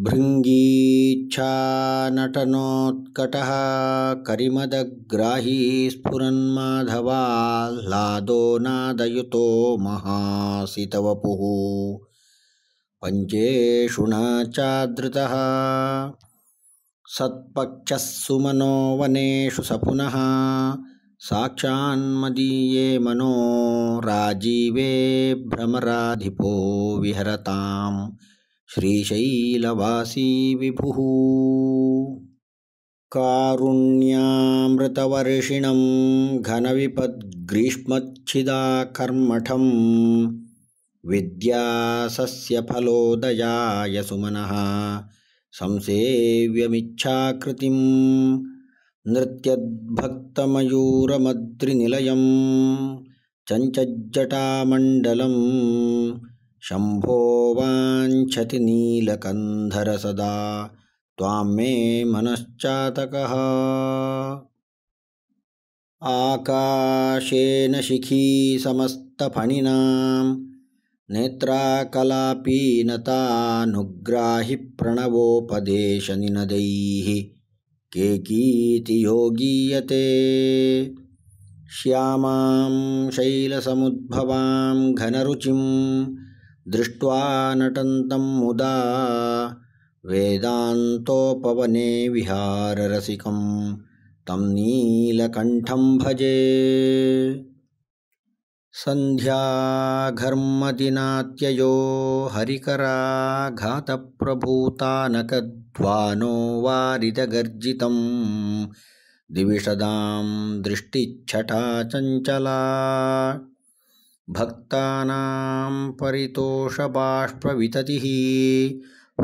भृङ्गीच्छानटनोत्कटः करिमदग्राही स्फुरन् माधवाल्लादो नादयुतो महासितवपुः पञ्चेषु न चादृतः सत्पक्षः सुमनो वनेषु स पुनः साक्षान्मदीये मनो राजीवे भ्रमराधिपो विहरताम् श्रीशैलवासी विभुः कारुण्यामृतवर्षिणं घनविपद्ग्रीष्मच्छिदाकर्मठं कर्मठम् फलोदयाय सुमनः संसेव्यमिच्छाकृतिं नृत्यद्भक्तमयूरमद्रिनिलयं चञ्चज्जटामण्डलम् शम्भो वाञ्छति नीलकन्धरसदा त्वां मे मनश्चातकः आकाशेन शिखी समस्तफणिनां नेत्राकलापीनतानुग्राहि प्रणवोपदेशनिनदैः केकीति योगीयते श्यामां शैलसमुद्भवां घनरुचिम् दृष्ट्वा नटन्तं मुदा वेदान्तोपवने विहाररसिकं तं नीलकण्ठं भजे सन्ध्याघर्मदिनात्ययो हरिकराघातप्रभूतानकध्वानो वारिदगर्जितम् दिविषदां दृष्टिच्छटा चञ्चला भक्तानां परितोषबाष्पविततिः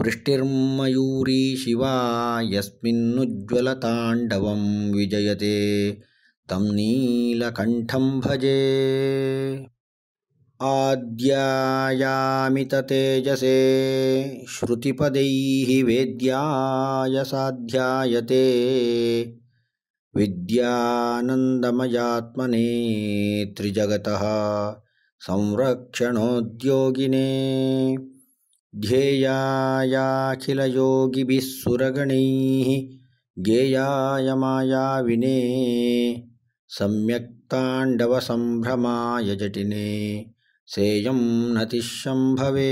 वृष्टिर्मयूरी शिवा यस्मिन्नुज्ज्वलताण्डवं विजयते तं नीलकण्ठं भजे आद्यायामिततेजसे श्रुतिपदैः वेद्यायसाध्यायते विद्यानन्दमयात्मने त्रिजगतः संरक्षणोद्योगिने ध्येयायाखिलयोगिभिः सुरगणैः गेयाय मायाविने सम्यक्ताण्डवसम्भ्रमाय जटिने सेयं नतिशम्भवे